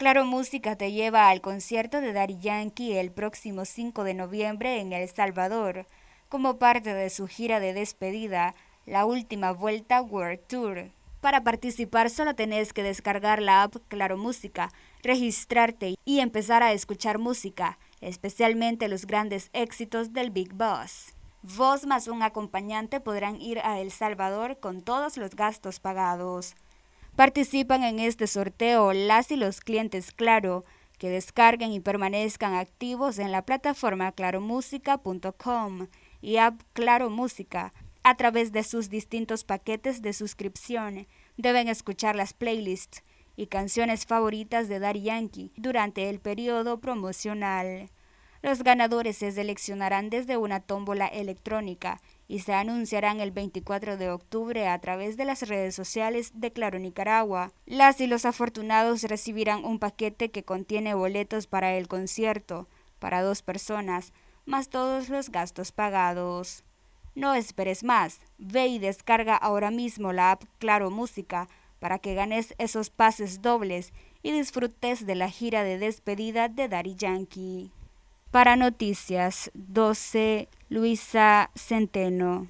Claro Música te lleva al concierto de Daddy Yankee el próximo 5 de noviembre en El Salvador, como parte de su gira de despedida, la última vuelta World Tour. Para participar solo tenés que descargar la app Claro Música, registrarte y empezar a escuchar música, especialmente los grandes éxitos del Big Boss. Vos más un acompañante podrán ir a El Salvador con todos los gastos pagados. Participan en este sorteo las y los clientes Claro que descarguen y permanezcan activos en la plataforma claromusica.com y app Claro Música a través de sus distintos paquetes de suscripción. Deben escuchar las playlists y canciones favoritas de Dar Yankee durante el periodo promocional. Los ganadores se seleccionarán desde una tómbola electrónica y se anunciarán el 24 de octubre a través de las redes sociales de Claro Nicaragua. Las y los afortunados recibirán un paquete que contiene boletos para el concierto, para dos personas, más todos los gastos pagados. No esperes más, ve y descarga ahora mismo la app Claro Música para que ganes esos pases dobles y disfrutes de la gira de despedida de Daddy Yankee. Para Noticias 12 Luisa Centeno.